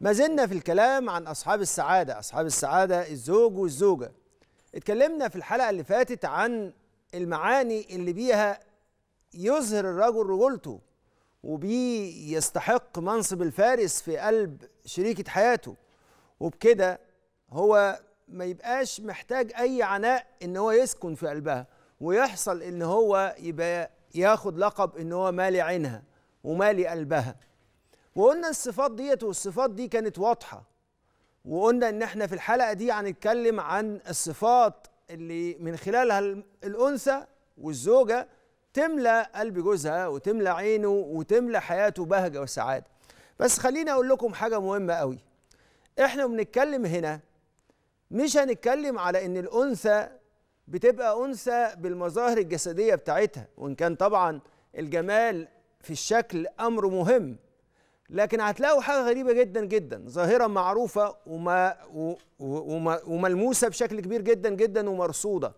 ما زلنا في الكلام عن أصحاب السعادة أصحاب السعادة الزوج والزوجة اتكلمنا في الحلقة اللي فاتت عن المعاني اللي بيها يظهر الرجل رجولته وبيستحق منصب الفارس في قلب شريكة حياته وبكده هو ما يبقاش محتاج أي عناء إن هو يسكن في قلبها ويحصل إن هو يبقى ياخد لقب إن هو مالي عينها ومالي قلبها وقلنا الصفات ديت والصفات دي كانت واضحه وقلنا ان احنا في الحلقه دي هنتكلم عن الصفات اللي من خلالها الانثى والزوجه تملى قلب جوزها وتملى عينه وتملى حياته بهجه وسعاده بس خليني اقول لكم حاجه مهمه قوي احنا بنتكلم هنا مش هنتكلم على ان الانثى بتبقى انثى بالمظاهر الجسديه بتاعتها وان كان طبعا الجمال في الشكل امر مهم لكن هتلاقوا حاجه غريبه جدا جدا ظاهره معروفه وما وما وملموسه بشكل كبير جدا جدا ومرصوده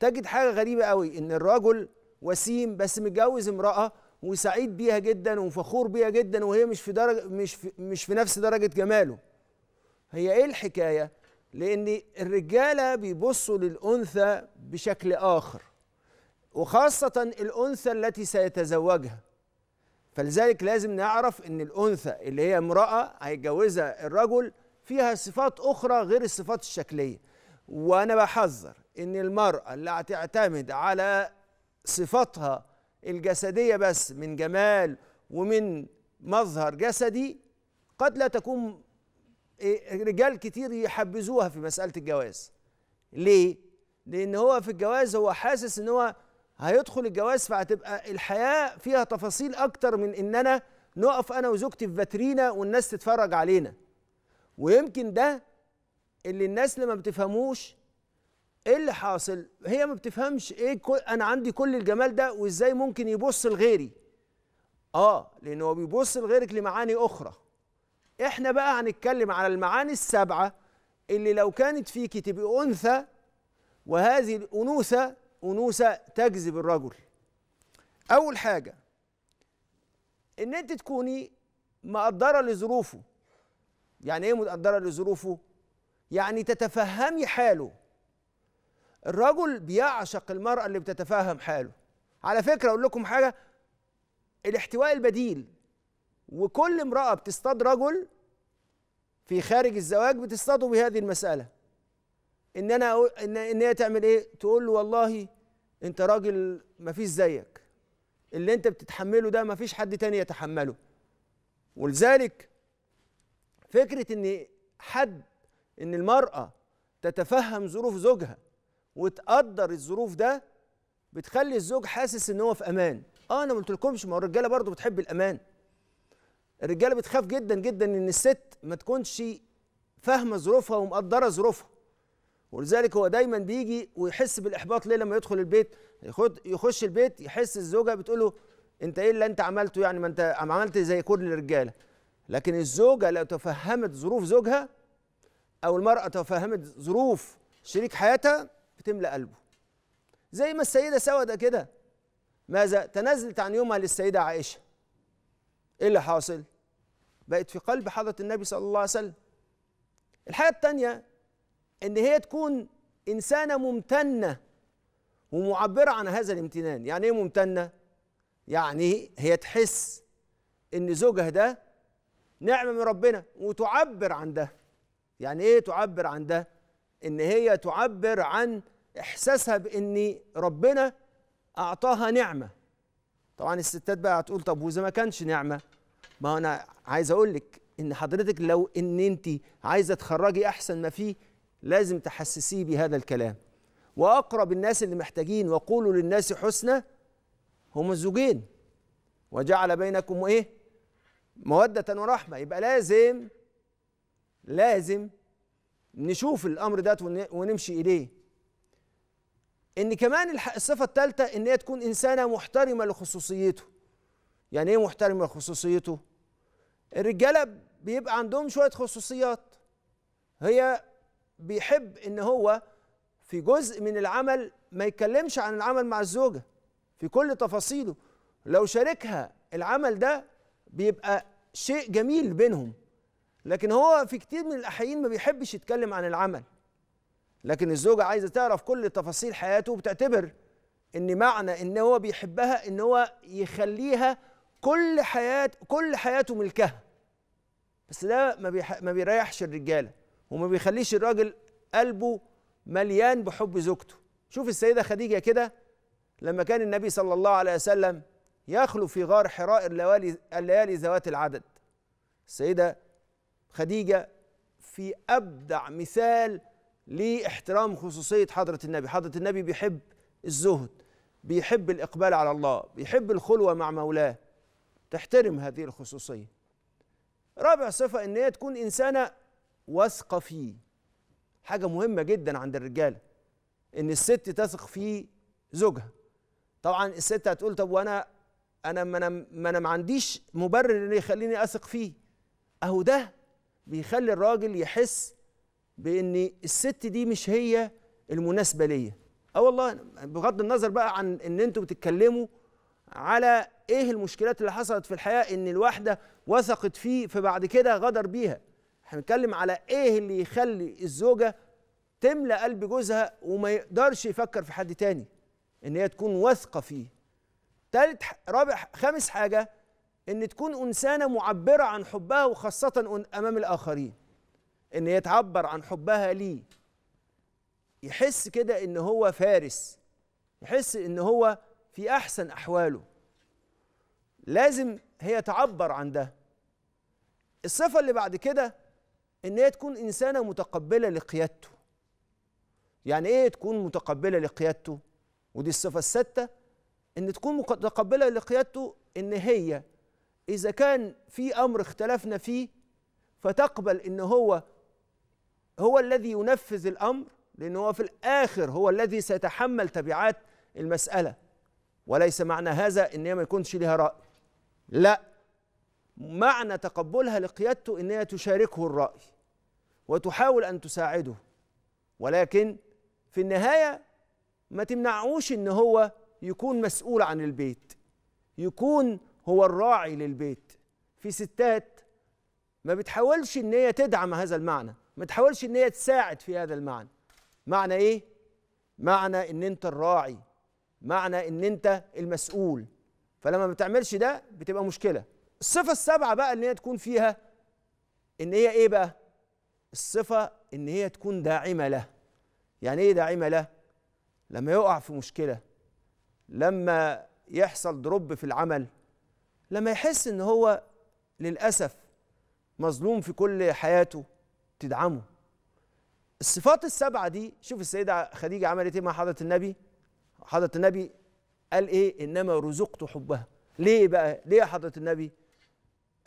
تجد حاجه غريبه قوي ان الرجل وسيم بس متجوز امراه وسعيد بيها جدا وفخور بيها جدا وهي مش في درجه مش في مش في نفس درجه جماله هي ايه الحكايه لان الرجاله بيبصوا للانثى بشكل اخر وخاصه الانثى التي سيتزوجها فلذلك لازم نعرف ان الانثى اللي هي امراه هيتجوزها الرجل فيها صفات اخرى غير الصفات الشكليه وانا بحذر ان المراه اللي هتعتمد على صفاتها الجسديه بس من جمال ومن مظهر جسدي قد لا تكون إيه، رجال كتير يحبذوها في مساله الجواز ليه لان هو في الجواز هو حاسس ان هو هيدخل الجواز فهتبقى الحياه فيها تفاصيل اكتر من اننا نقف انا وزوجتي في فاترينا والناس تتفرج علينا ويمكن ده اللي الناس اللي ما بتفهموش ايه اللي حاصل هي ما بتفهمش ايه كل انا عندي كل الجمال ده وازاي ممكن يبص لغيري اه لان هو بيبص لغيرك لمعاني اخرى احنا بقى هنتكلم على المعاني السبعه اللي لو كانت فيكي تبقي انثى وهذه الانوثه أنوثة تجذب الرجل أول حاجة إن أنت تكوني مقدرة لظروفه يعني إيه مقدرة لظروفه؟ يعني تتفهمي حاله الرجل بيعشق المرأة اللي بتتفهم حاله على فكرة أقول لكم حاجة الاحتواء البديل وكل امرأة بتصطاد رجل في خارج الزواج بتصطاده بهذه المسألة ان انا أقول ان ان هي تعمل ايه تقول له والله انت راجل ما فيش زيك اللي انت بتتحمله ده ما فيش حد تاني يتحمله ولذلك فكره ان حد ان المراه تتفهم ظروف زوجها وتقدر الظروف ده بتخلي الزوج حاسس ان هو في امان اه انا ما قلتلكمش ما هو الرجاله برضه بتحب الامان الرجاله بتخاف جدا جدا ان الست ما تكونش فاهمه ظروفها ومقدره ظروفها ولذلك هو دايما بيجي ويحس بالاحباط ليه لما يدخل البيت يخش البيت يحس الزوجه بتقول له انت ايه اللي انت عملته يعني ما انت عملت زي كل الرجاله لكن الزوجه لو تفهمت ظروف زوجها او المراه تفهمت ظروف شريك حياتها بتملى قلبه زي ما السيده سوده كده ماذا تنازلت عن يومها للسيده عائشه ايه اللي حاصل بقت في قلب حضره النبي صلى الله عليه وسلم الحياه الثانيه ان هي تكون انسانه ممتنه ومعبره عن هذا الامتنان يعني ايه ممتنه يعني هي تحس ان زوجها ده نعمه من ربنا وتعبر عن ده يعني ايه تعبر عن ده ان هي تعبر عن احساسها بان ربنا اعطاها نعمه طبعا الستات بقى هتقول طب واذا ما كانش نعمه ما انا عايز اقول لك ان حضرتك لو ان انت عايزه تخرجي احسن ما فيه لازم تحسسيه بهذا الكلام واقرب الناس اللي محتاجين وقولوا للناس حسنى هم الزوجين وجعل بينكم ايه موده ورحمه يبقى لازم لازم نشوف الامر ده ونمشي اليه ان كمان الصفه الثالثه ان هي تكون انسانه محترمه لخصوصيته يعني ايه محترمه لخصوصيته الرجاله بيبقى عندهم شويه خصوصيات هي بيحب ان هو في جزء من العمل ما يتكلمش عن العمل مع الزوجه في كل تفاصيله لو شاركها العمل ده بيبقى شيء جميل بينهم لكن هو في كتير من الاحيان ما بيحبش يتكلم عن العمل لكن الزوجه عايزه تعرف كل تفاصيل حياته وبتعتبر ان معنى ان هو بيحبها ان هو يخليها كل حياه كل حياته ملكها بس ده ما, ما بيريحش الرجاله وما بيخليش الراجل قلبه مليان بحب زوجته شوف السيدة خديجة كده لما كان النبي صلى الله عليه وسلم يخلو في غار حراء الليالي ذوات العدد السيدة خديجة في أبدع مثال لاحترام خصوصية حضرة النبي حضرة النبي بيحب الزهد بيحب الإقبال على الله بيحب الخلوة مع مولاه تحترم هذه الخصوصية رابع صفة إن هي تكون إنسانة واثقه فيه حاجه مهمه جدا عند الرجاله ان الست تثق في زوجها طبعا الست هتقول طب وانا انا ما انا ما انا ما عنديش مبرر اللي يخليني اثق فيه اهو ده بيخلي الراجل يحس بان الست دي مش هي المناسبه ليا اه والله بغض النظر بقى عن ان انتوا بتتكلموا على ايه المشكلات اللي حصلت في الحياه ان الواحده وثقت فيه فبعد كده غدر بيها هنتكلم على ايه اللي يخلي الزوجه تملى قلب جوزها وما يقدرش يفكر في حد تاني ان هي تكون واثقه فيه تالت رابع خامس حاجه ان تكون انسانه معبره عن حبها وخاصه امام الاخرين ان هي تعبر عن حبها ليه يحس كده ان هو فارس يحس ان هو في احسن احواله لازم هي تعبر عن ده الصفه اللي بعد كده ان هي تكون انسانه متقبله لقيادته يعني ايه تكون متقبله لقيادته ودي الصفه السادسه ان تكون متقبله لقيادته ان هي اذا كان في امر اختلفنا فيه فتقبل ان هو هو الذي ينفذ الامر لان هو في الاخر هو الذي سيتحمل تبعات المساله وليس معنى هذا ان هي ما يكونش ليها راي لا معنى تقبلها لقيادته ان هي تشاركه الراي وتحاول ان تساعده ولكن في النهايه ما تمنعوش ان هو يكون مسؤول عن البيت يكون هو الراعي للبيت في ستات ما بتحاولش ان هي تدعم هذا المعنى ما تحاولش ان هي تساعد في هذا المعنى معنى ايه معنى ان انت الراعي معنى ان انت المسؤول فلما ما بتعملش ده بتبقى مشكله الصفه السابعه بقى ان هي تكون فيها ان هي ايه بقى الصفه ان هي تكون داعمه له يعني ايه داعمه له لما يقع في مشكله لما يحصل دروب في العمل لما يحس ان هو للاسف مظلوم في كل حياته تدعمه الصفات السبعه دي شوف السيده خديجه عملت ايه مع حضره النبي حضره النبي قال ايه انما رزقت حبها ليه بقى ليه يا حضره النبي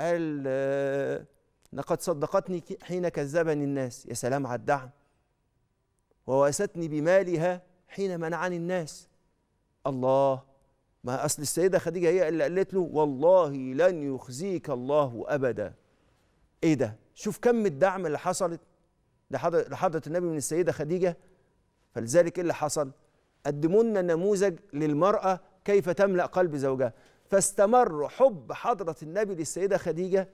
قال آه، لقد صدقتني حين كذبني الناس يا سلام على الدعم ووأستني بمالها حين منعني الناس الله ما أصل السيدة خديجة هي اللي قالت له والله لن يخزيك الله أبدا إيه ده شوف كم الدعم اللي حصلت لحضرة النبي من السيدة خديجة فلذلك إيه اللي حصل قدموا لنا نموذج للمرأة كيف تملأ قلب زوجها فاستمر حب حضرة النبي للسيدة خديجة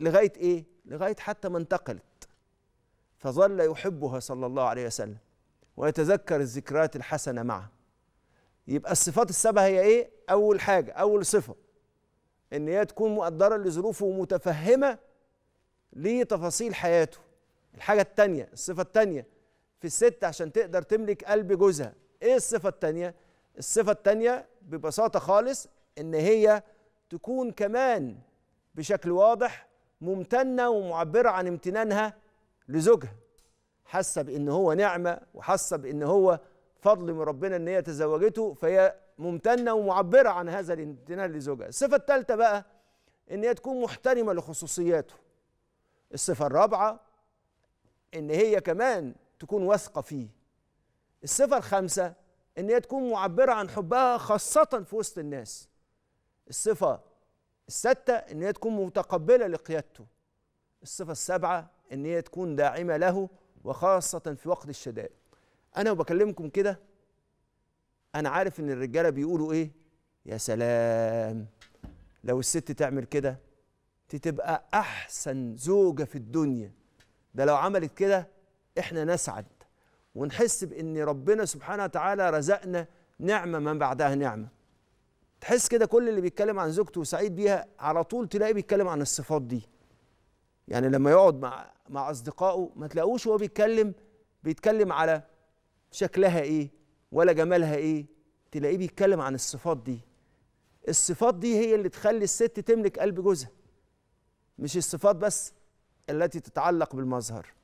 لغاية إيه؟ لغاية حتى ما انتقلت فظل يحبها صلى الله عليه وسلم ويتذكر الذكريات الحسنة معه يبقى الصفات السبعة هي إيه؟ أول حاجة أول صفة إن هي تكون مقدرة لظروفه ومتفهمة لتفاصيل حياته الحاجة الثانية الصفة الثانية في الست عشان تقدر تملك قلب جوزها إيه الصفة الثانية؟ الصفة الثانية ببساطة خالص ان هي تكون كمان بشكل واضح ممتنه ومعبره عن امتنانها لزوجها حاسه بان هو نعمه وحاسه بان هو فضل من ربنا ان هي تزوجته فهي ممتنه ومعبره عن هذا الامتنان لزوجها الصفه الثالثه بقى ان هي تكون محترمه لخصوصياته الصفه الرابعه ان هي كمان تكون واثقه فيه الصفه الخامسه ان هي تكون معبره عن حبها خاصه في وسط الناس الصفة الستة إن هي تكون متقبلة لقيادته الصفة السابعة إن هي تكون داعمة له وخاصة في وقت الشدائد أنا وبكلمكم كده أنا عارف إن الرجالة بيقولوا إيه يا سلام لو الست تعمل كده تبقى أحسن زوجة في الدنيا ده لو عملت كده إحنا نسعد ونحس بإن ربنا سبحانه وتعالى رزقنا نعمة من بعدها نعمة تحس كده كل اللي بيتكلم عن زوجته وسعيد بيها على طول تلاقيه بيتكلم عن الصفات دي يعني لما يقعد مع مع اصدقائه ما تلاقوش وهو بيتكلم بيتكلم على شكلها ايه ولا جمالها ايه تلاقيه بيتكلم عن الصفات دي الصفات دي هي اللي تخلي الست تملك قلب جوزها مش الصفات بس التي تتعلق بالمظهر